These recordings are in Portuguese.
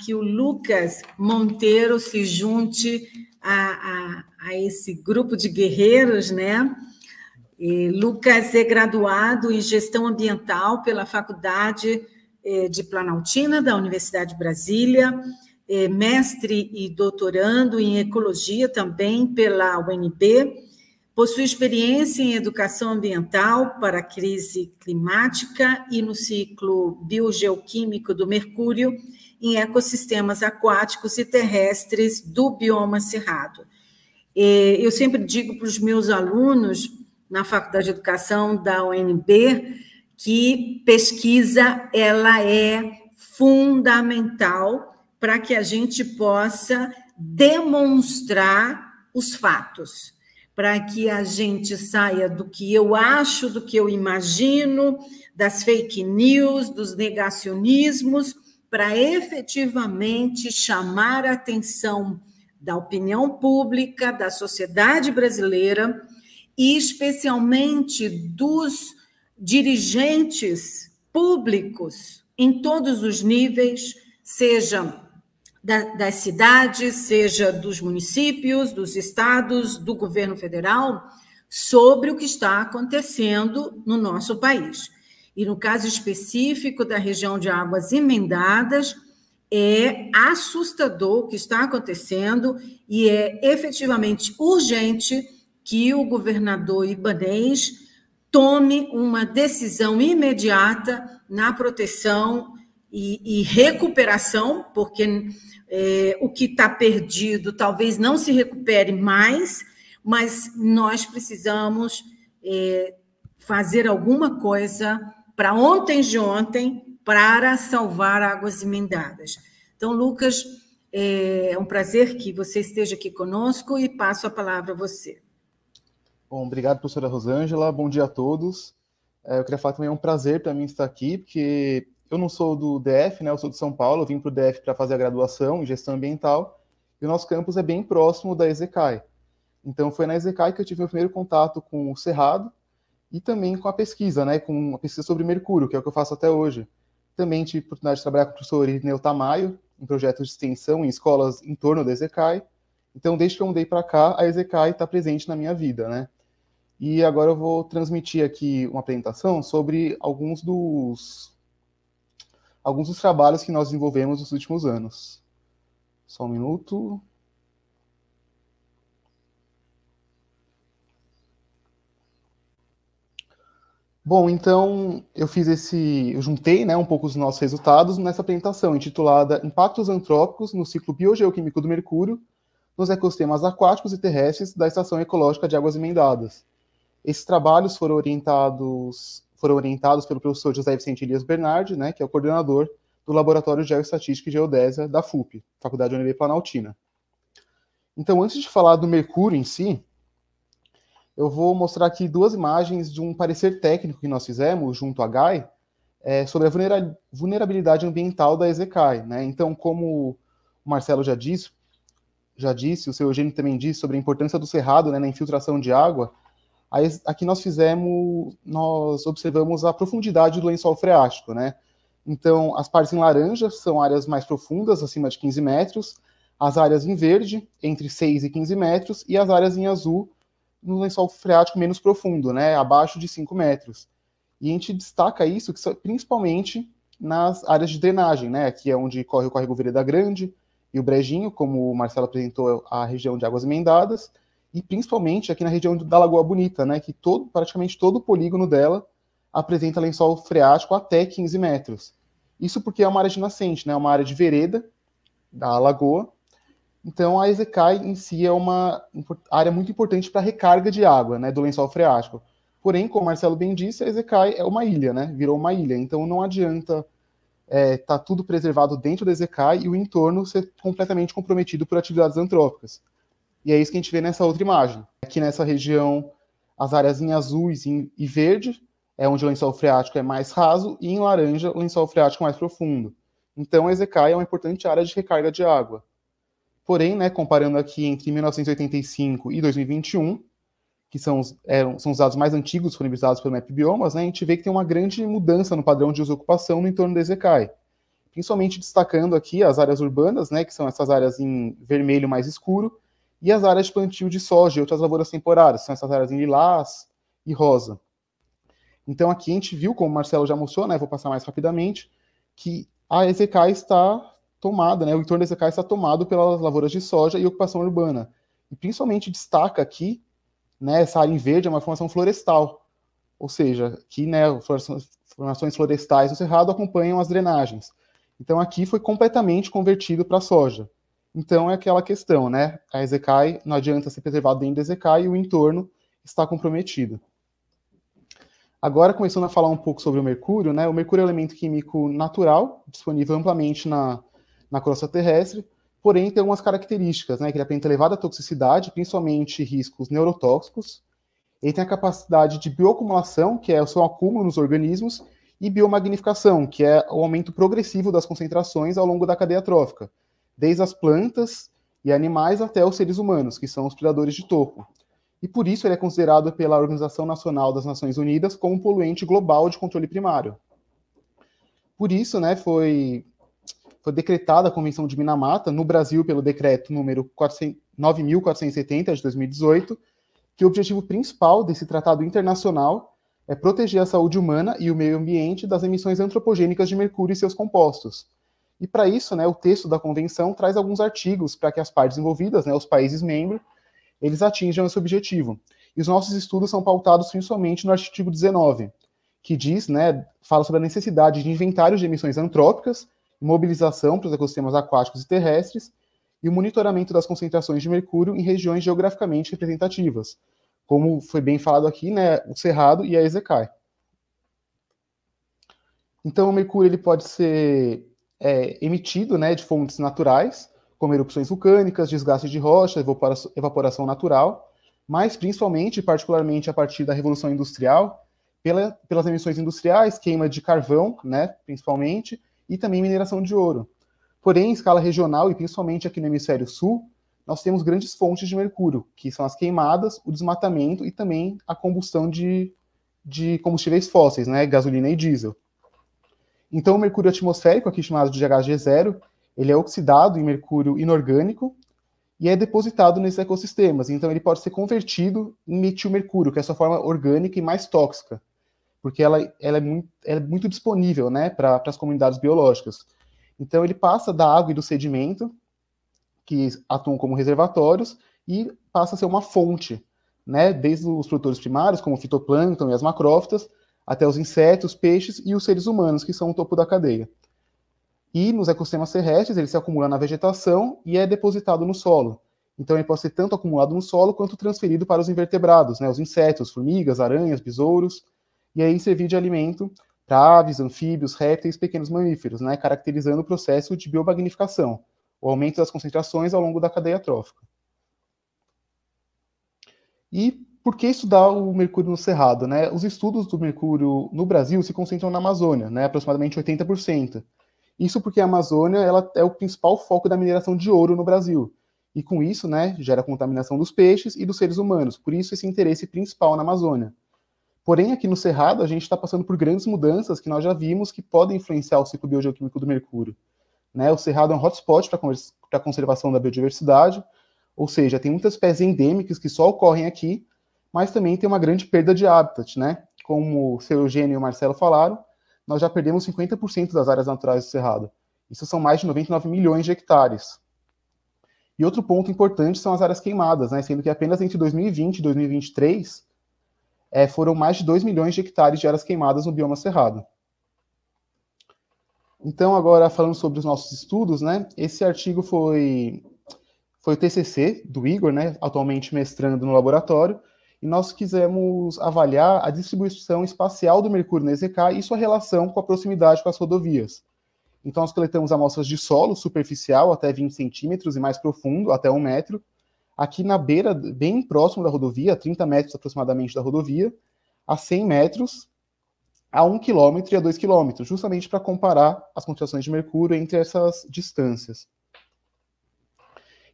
que o Lucas Monteiro se junte a, a, a esse grupo de guerreiros, né? E Lucas é graduado em gestão ambiental pela Faculdade eh, de Planaltina da Universidade de Brasília, é mestre e doutorando em ecologia também pela UNB, possui experiência em educação ambiental para a crise climática e no ciclo biogeoquímico do mercúrio em ecossistemas aquáticos e terrestres do bioma cerrado. Eu sempre digo para os meus alunos na Faculdade de Educação da UNB que pesquisa ela é fundamental para que a gente possa demonstrar os fatos, para que a gente saia do que eu acho, do que eu imagino, das fake news, dos negacionismos para efetivamente chamar a atenção da opinião pública, da sociedade brasileira e especialmente dos dirigentes públicos em todos os níveis, seja da, das cidades, seja dos municípios, dos estados, do governo federal, sobre o que está acontecendo no nosso país e no caso específico da região de águas emendadas, é assustador o que está acontecendo e é efetivamente urgente que o governador Ibanês tome uma decisão imediata na proteção e, e recuperação, porque é, o que está perdido talvez não se recupere mais, mas nós precisamos é, fazer alguma coisa para ontem de ontem, para salvar águas emendadas. Então, Lucas, é, é um prazer que você esteja aqui conosco e passo a palavra a você. Bom, obrigado, professora Rosângela. Bom dia a todos. É, eu queria falar também é um prazer para mim estar aqui, porque eu não sou do DF, né? Eu sou de São Paulo, eu vim para o DF para fazer a graduação em gestão ambiental, e o nosso campus é bem próximo da EZECAI. Então foi na EZECAI que eu tive meu primeiro contato com o Cerrado, e também com a pesquisa, né, com a pesquisa sobre mercúrio, que é o que eu faço até hoje. Também tive a oportunidade de trabalhar com o professor Irineu Tamayo, em projetos de extensão em escolas em torno da Ezekai. Então, desde que eu mudei para cá, a Ezekai está presente na minha vida, né? E agora eu vou transmitir aqui uma apresentação sobre alguns dos alguns dos trabalhos que nós desenvolvemos nos últimos anos. Só um minuto. Bom, então eu fiz esse, eu juntei, né, um pouco os nossos resultados nessa apresentação intitulada Impactos antrópicos no ciclo biogeoquímico do mercúrio nos ecossistemas aquáticos e terrestres da Estação Ecológica de Águas Emendadas. Esses trabalhos foram orientados, foram orientados pelo professor José Vicente Elias Bernardi, né, que é o coordenador do Laboratório de Geoestatística e Geodésia da FUP, Faculdade UNB Planaltina. Então, antes de falar do mercúrio em si, eu vou mostrar aqui duas imagens de um parecer técnico que nós fizemos junto à GAI é, sobre a vulnerabilidade ambiental da Ezekai. Né? Então, como o Marcelo já disse, já disse, o seu Eugênio também disse sobre a importância do cerrado né, na infiltração de água, aqui nós fizemos, nós observamos a profundidade do lençol freático. Né? Então, as partes em laranja são áreas mais profundas, acima de 15 metros, as áreas em verde, entre 6 e 15 metros, e as áreas em azul, no lençol freático menos profundo, né, abaixo de 5 metros. E a gente destaca isso que, principalmente nas áreas de drenagem, né, que é onde corre o córrego Vereda Grande e o Brejinho, como o Marcelo apresentou, a região de águas emendadas, e principalmente aqui na região da Lagoa Bonita, né, que todo, praticamente todo o polígono dela apresenta lençol freático até 15 metros. Isso porque é uma área de nascente, né, uma área de vereda da lagoa, então, a Ezekai em si é uma área muito importante para recarga de água né, do lençol freático. Porém, como o Marcelo bem disse, a Ezekai é uma ilha, né? Virou uma ilha. Então, não adianta é, tá tudo preservado dentro da Ezekai e o entorno ser completamente comprometido por atividades antrópicas. E é isso que a gente vê nessa outra imagem. Aqui nessa região, as áreas em azuis e verde é onde o lençol freático é mais raso e em laranja o lençol freático mais profundo. Então, a Ezekai é uma importante área de recarga de água. Porém, né, comparando aqui entre 1985 e 2021, que são os, eram, são os dados mais antigos disponibilizados pelo Mapbiomas, Biomas, né, a gente vê que tem uma grande mudança no padrão de usocupação no entorno da Ezequiel principalmente destacando aqui as áreas urbanas, né, que são essas áreas em vermelho mais escuro, e as áreas de plantio de soja e outras lavouras temporárias, são essas áreas em lilás e rosa. Então aqui a gente viu, como o Marcelo já mostrou, né, vou passar mais rapidamente, que a EZK está tomada, né? O entorno desse cais está tomado pelas lavouras de soja e ocupação urbana. E principalmente destaca aqui, né, essa área em verde é uma formação florestal, ou seja, aqui, né, formações florestais no cerrado acompanham as drenagens. Então aqui foi completamente convertido para soja. Então é aquela questão, né? A Ezecai não adianta ser preservado dentro da Ezecai e o entorno está comprometido. Agora começando a falar um pouco sobre o mercúrio, né? O mercúrio é um elemento químico natural, disponível amplamente na, na crosta terrestre, porém tem algumas características, né? Que ele apresenta elevada toxicidade, principalmente riscos neurotóxicos. Ele tem a capacidade de bioacumulação, que é o seu acúmulo nos organismos, e biomagnificação, que é o aumento progressivo das concentrações ao longo da cadeia trófica, desde as plantas e animais até os seres humanos, que são os predadores de topo. E por isso ele é considerado pela Organização Nacional das Nações Unidas como um poluente global de controle primário. Por isso, né, foi foi decretada a Convenção de Minamata, no Brasil, pelo decreto número 9470 de 2018, que o objetivo principal desse tratado internacional é proteger a saúde humana e o meio ambiente das emissões antropogênicas de mercúrio e seus compostos. E para isso, né, o texto da convenção traz alguns artigos para que as partes envolvidas, né, os países membros, eles atinjam esse objetivo. E os nossos estudos são pautados principalmente no artigo 19, que diz, né, fala sobre a necessidade de inventários de emissões antrópicas mobilização para os ecossistemas aquáticos e terrestres e o monitoramento das concentrações de mercúrio em regiões geograficamente representativas, como foi bem falado aqui, né, o Cerrado e a Ezecai. Então, o mercúrio ele pode ser é, emitido né, de fontes naturais, como erupções vulcânicas, desgaste de rocha, evaporação, evaporação natural, mas principalmente, particularmente a partir da Revolução Industrial, pela, pelas emissões industriais, queima de carvão, né, principalmente, e também mineração de ouro. Porém, em escala regional e principalmente aqui no hemisfério sul, nós temos grandes fontes de mercúrio, que são as queimadas, o desmatamento e também a combustão de, de combustíveis fósseis, né, gasolina e diesel. Então, o mercúrio atmosférico, aqui chamado de GHG0, ele é oxidado em mercúrio inorgânico e é depositado nesses ecossistemas. Então, ele pode ser convertido em metilmercúrio, que é a sua forma orgânica e mais tóxica porque ela, ela, é, muito, ela é, muito, disponível né, para as comunidades biológicas. Então, ele passa da água e do sedimento, que atuam como reservatórios, e passa a ser uma fonte, né, desde os produtores primários, como o fitoplâncton e as macrófitas, até os insetos, peixes e os seres humanos, que são o topo da cadeia. E nos ecossistemas terrestres, ele se acumula na vegetação e é depositado no solo. Então, ele pode ser tanto acumulado no solo quanto transferido para os invertebrados, né, os insetos, formigas, aranhas, besouros e aí servir de alimento para aves, anfíbios, répteis, pequenos mamíferos, né, caracterizando o processo de biomagnificação, o aumento das concentrações ao longo da cadeia trófica. E por que estudar o mercúrio no cerrado? Né? Os estudos do mercúrio no Brasil se concentram na Amazônia, né, aproximadamente 80%. Isso porque a Amazônia ela é o principal foco da mineração de ouro no Brasil. E com isso, né, gera contaminação dos peixes e dos seres humanos. Por isso esse interesse principal na Amazônia. Porém, aqui no Cerrado, a gente está passando por grandes mudanças que nós já vimos que podem influenciar o ciclo biogeoquímico do mercúrio. Né? O Cerrado é um hotspot para a conservação da biodiversidade, ou seja, tem muitas espécies endêmicas que só ocorrem aqui, mas também tem uma grande perda de habitat, né? Como o seu Eugênio e o Marcelo falaram, nós já perdemos 50% das áreas naturais do Cerrado. Isso são mais de 99 milhões de hectares. E outro ponto importante são as áreas queimadas, né? Sendo que apenas entre 2020 e 2023 é, foram mais de 2 milhões de hectares de áreas queimadas no bioma cerrado. Então, agora falando sobre os nossos estudos, né? Esse artigo foi, foi o TCC do Igor, né? Atualmente mestrando no laboratório. E nós quisemos avaliar a distribuição espacial do mercúrio na EZK e sua relação com a proximidade com as rodovias. Então, nós coletamos amostras de solo superficial até 20 centímetros e mais profundo, até 1 metro, aqui na beira, bem próximo da rodovia, a 30 metros aproximadamente da rodovia, a 100 metros, a 1 km e a 2 km, justamente para comparar as concentrações de mercúrio entre essas distâncias.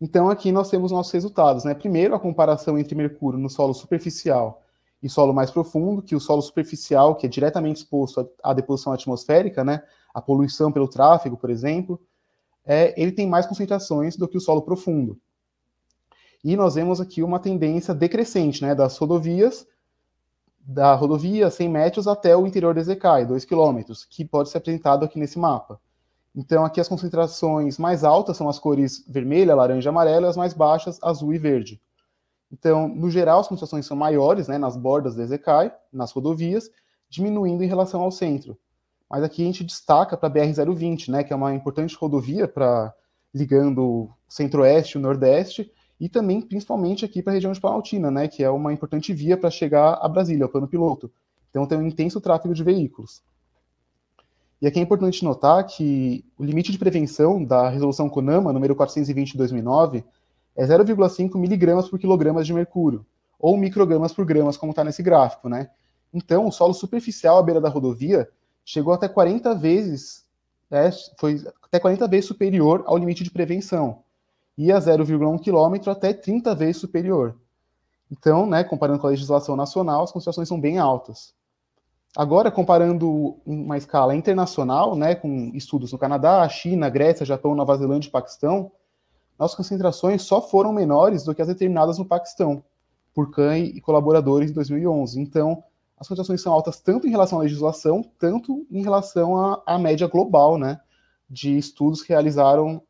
Então, aqui nós temos nossos resultados. Né? Primeiro, a comparação entre mercúrio no solo superficial e solo mais profundo, que o solo superficial, que é diretamente exposto à deposição atmosférica, né? a poluição pelo tráfego, por exemplo, é, ele tem mais concentrações do que o solo profundo. E nós vemos aqui uma tendência decrescente, né, das rodovias, da rodovia 100 metros até o interior da Ezequiel, 2 km, que pode ser apresentado aqui nesse mapa. Então, aqui as concentrações mais altas são as cores vermelha, laranja e amarela, e as mais baixas, azul e verde. Então, no geral, as concentrações são maiores né, nas bordas da Ezequiel, nas rodovias, diminuindo em relação ao centro. Mas aqui a gente destaca para a BR-020, né, que é uma importante rodovia para ligando o centro-oeste e o nordeste, e também principalmente aqui para a região de Palatina, né, que é uma importante via para chegar a Brasília, o plano piloto. Então tem um intenso tráfego de veículos. E aqui é importante notar que o limite de prevenção da resolução CONAMA, número 420 de 2009, é 0,5 miligramas por quilogramas de mercúrio, ou microgramas por gramas, como está nesse gráfico, né? Então, o solo superficial à beira da rodovia chegou até 40 vezes, né, foi até 40 vezes superior ao limite de prevenção e a 0,1 km até 30 vezes superior. Então, né, comparando com a legislação nacional, as concentrações são bem altas. Agora, comparando uma escala internacional, né, com estudos no Canadá, China, Grécia, Japão, Nova Zelândia e Paquistão, nossas concentrações só foram menores do que as determinadas no Paquistão, por Khan e colaboradores em 2011. Então, as concentrações são altas tanto em relação à legislação, tanto em relação à, à média global, né, de estudos que realizaram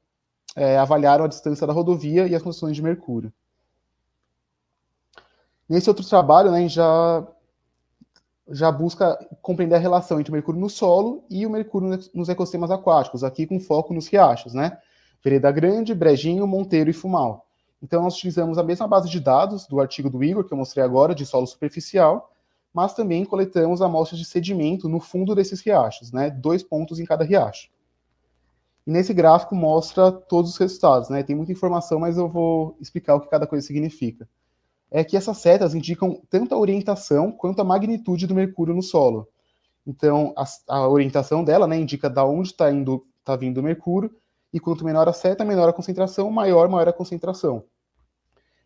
é, avaliaram a distância da rodovia e as condições de mercúrio. Nesse outro trabalho, né, a gente já, já busca compreender a relação entre o mercúrio no solo e o mercúrio nos ecossistemas aquáticos, aqui com foco nos riachos, né? Vereda Grande, Brejinho, Monteiro e Fumal. Então, nós utilizamos a mesma base de dados do artigo do Igor, que eu mostrei agora, de solo superficial, mas também coletamos amostras de sedimento no fundo desses riachos, né? Dois pontos em cada riacho. E nesse gráfico mostra todos os resultados, né? Tem muita informação, mas eu vou explicar o que cada coisa significa. É que essas setas indicam tanto a orientação quanto a magnitude do mercúrio no solo. Então, a, a orientação dela né, indica da onde está tá vindo o mercúrio, e quanto menor a seta, menor a concentração, maior, maior a concentração.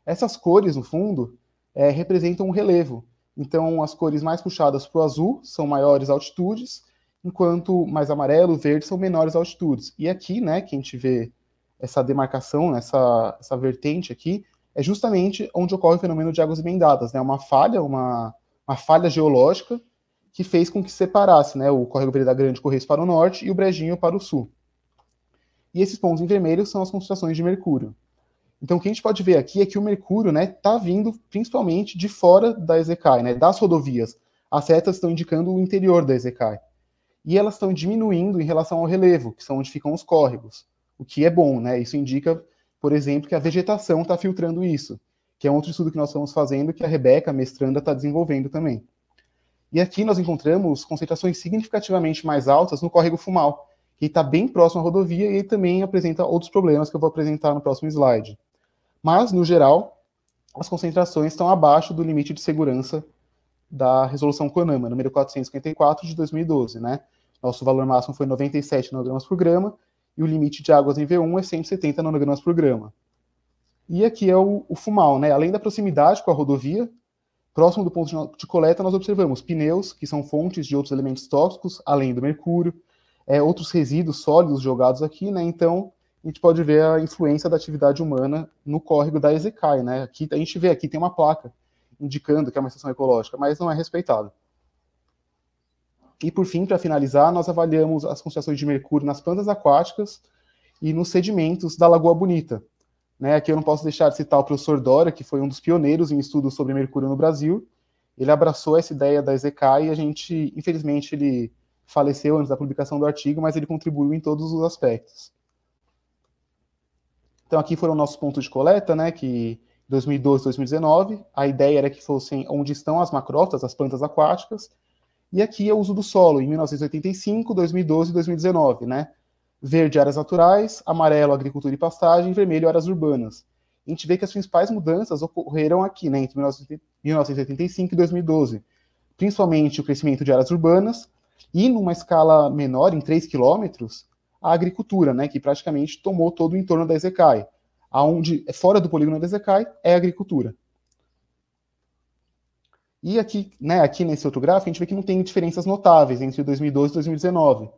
Essas cores, no fundo, é, representam um relevo. Então, as cores mais puxadas para o azul são maiores altitudes, enquanto mais amarelo, verde são menores altitudes. E aqui, né, que a gente vê essa demarcação, essa, essa vertente aqui, é justamente onde ocorre o fenômeno de águas emendadas, né, uma falha, uma, uma falha geológica que fez com que separasse né, o córrego Vereda Grande Correios para o norte e o Brejinho para o sul. E esses pontos em vermelho são as concentrações de mercúrio. Então, o que a gente pode ver aqui é que o mercúrio está né, tá vindo principalmente de fora da Ezekai, né, das rodovias. As setas estão indicando o interior da Ezekai e elas estão diminuindo em relação ao relevo, que são onde ficam os córregos, o que é bom, né? Isso indica, por exemplo, que a vegetação está filtrando isso, que é outro estudo que nós estamos fazendo, que a Rebeca, a mestranda, está desenvolvendo também. E aqui nós encontramos concentrações significativamente mais altas no córrego fumal, que está bem próximo à rodovia e também apresenta outros problemas que eu vou apresentar no próximo slide. Mas, no geral, as concentrações estão abaixo do limite de segurança da resolução CONAMA, número 454 de 2012, né? Nosso valor máximo foi 97 nanogramas por grama e o limite de águas em V1 é 170 nanogramas por grama. E aqui é o, o fumal, né? Além da proximidade com a rodovia, próximo do ponto de, de coleta nós observamos pneus, que são fontes de outros elementos tóxicos, além do mercúrio, é, outros resíduos sólidos jogados aqui, né? Então, a gente pode ver a influência da atividade humana no córrego da Ezekai, né? Aqui, a gente vê aqui tem uma placa indicando que é uma estação ecológica, mas não é respeitado. E por fim, para finalizar, nós avaliamos as concentrações de mercúrio nas plantas aquáticas e nos sedimentos da Lagoa Bonita. Né, aqui eu não posso deixar de citar o professor Dora, que foi um dos pioneiros em estudos sobre mercúrio no Brasil. Ele abraçou essa ideia da EZK e a gente, infelizmente, ele faleceu antes da publicação do artigo, mas ele contribuiu em todos os aspectos. Então, aqui foram nossos pontos de coleta, né, que 2012, 2019, a ideia era que fossem onde estão as macrófitas, as plantas aquáticas, e aqui é o uso do solo, em 1985, 2012 e 2019, né? Verde, áreas naturais, amarelo, agricultura e pastagem, vermelho, áreas urbanas. A gente vê que as principais mudanças ocorreram aqui, né, entre 1985 e 2012, principalmente o crescimento de áreas urbanas e, numa escala menor, em 3 quilômetros, a agricultura, né, que praticamente tomou todo o entorno da Ezequiel, aonde fora do polígono da Ezequiel é a agricultura. E aqui, né, aqui nesse outro gráfico, a gente vê que não tem diferenças notáveis entre 2012 e 2019.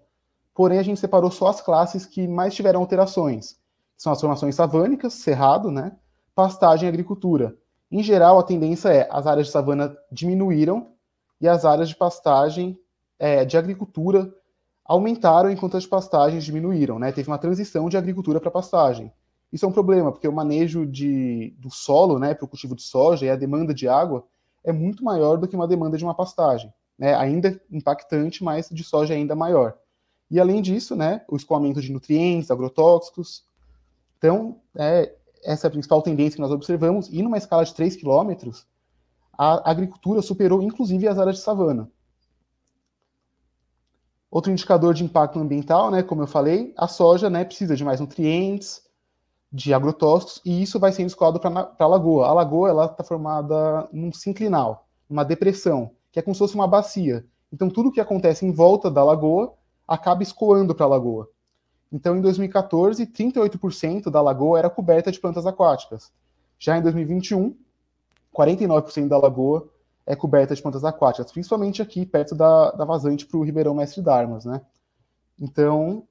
Porém, a gente separou só as classes que mais tiveram alterações. São as formações savânicas, cerrado, né, pastagem e agricultura. Em geral, a tendência é as áreas de savana diminuíram e as áreas de pastagem, é, de agricultura, aumentaram enquanto as pastagens diminuíram, né? Teve uma transição de agricultura para pastagem. Isso é um problema, porque o manejo de, do solo, né, para o cultivo de soja e a demanda de água é muito maior do que uma demanda de uma pastagem, né? ainda impactante, mas de soja ainda maior. E além disso, né, o escoamento de nutrientes, agrotóxicos. Então, é, essa é a principal tendência que nós observamos, e numa escala de 3 quilômetros, a agricultura superou inclusive as áreas de savana. Outro indicador de impacto ambiental, né, como eu falei, a soja né, precisa de mais nutrientes, de agrotóxicos, e isso vai sendo escoado para a lagoa. A lagoa está formada num sinclinal, numa depressão, que é como se fosse uma bacia. Então, tudo que acontece em volta da lagoa acaba escoando para a lagoa. Então, em 2014, 38% da lagoa era coberta de plantas aquáticas. Já em 2021, 49% da lagoa é coberta de plantas aquáticas, principalmente aqui perto da, da vazante para o Ribeirão Mestre Darmas, né? Então,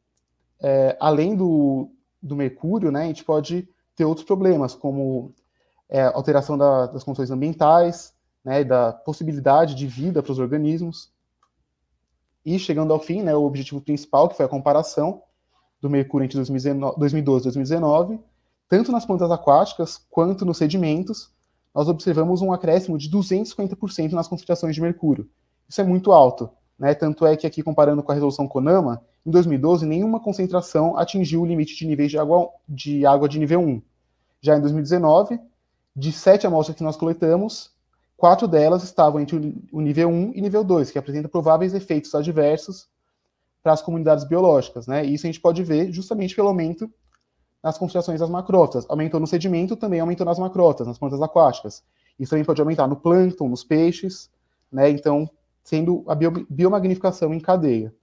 é, além do, do mercúrio, né, a gente pode ter outros problemas, como é, alteração da, das condições ambientais, né, da possibilidade de vida para os organismos. E chegando ao fim, né, o objetivo principal, que foi a comparação do mercúrio entre 2012 e 2019, tanto nas plantas aquáticas quanto nos sedimentos, nós observamos um acréscimo de 250% nas concentrações de mercúrio. Isso é muito alto. Né? Tanto é que aqui, comparando com a resolução Conama, em 2012, nenhuma concentração atingiu o limite de níveis de água de, água de nível 1. Já em 2019, de sete amostras que nós coletamos, quatro delas estavam entre o nível 1 e nível 2, que apresenta prováveis efeitos adversos para as comunidades biológicas. Né? isso a gente pode ver justamente pelo aumento nas concentrações das macrófitas. Aumentou no sedimento, também aumentou nas macrófitas, nas plantas aquáticas. Isso também pode aumentar no plâncton, nos peixes, né? Então, sendo a biomagnificação em cadeia.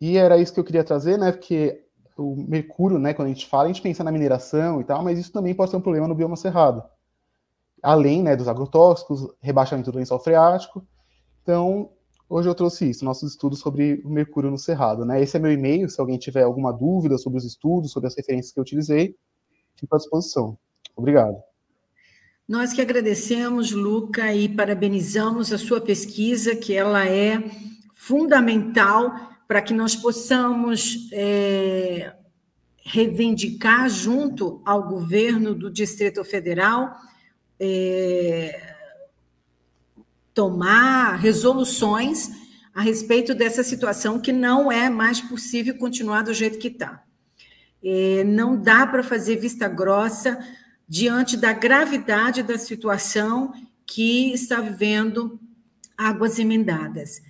E era isso que eu queria trazer, né? Porque o mercúrio, né, quando a gente fala, a gente pensa na mineração e tal, mas isso também pode ser um problema no bioma cerrado. Além, né, dos agrotóxicos, rebaixamento do lençol freático. Então, hoje eu trouxe isso, nossos estudos sobre o mercúrio no cerrado, né? Esse é meu e-mail, se alguém tiver alguma dúvida sobre os estudos, sobre as referências que eu utilizei, fico à disposição. Obrigado. Nós que agradecemos, Luca, e parabenizamos a sua pesquisa, que ela é fundamental para que nós possamos é, reivindicar junto ao governo do Distrito Federal é, tomar resoluções a respeito dessa situação que não é mais possível continuar do jeito que está. É, não dá para fazer vista grossa diante da gravidade da situação que está vivendo Águas Emendadas.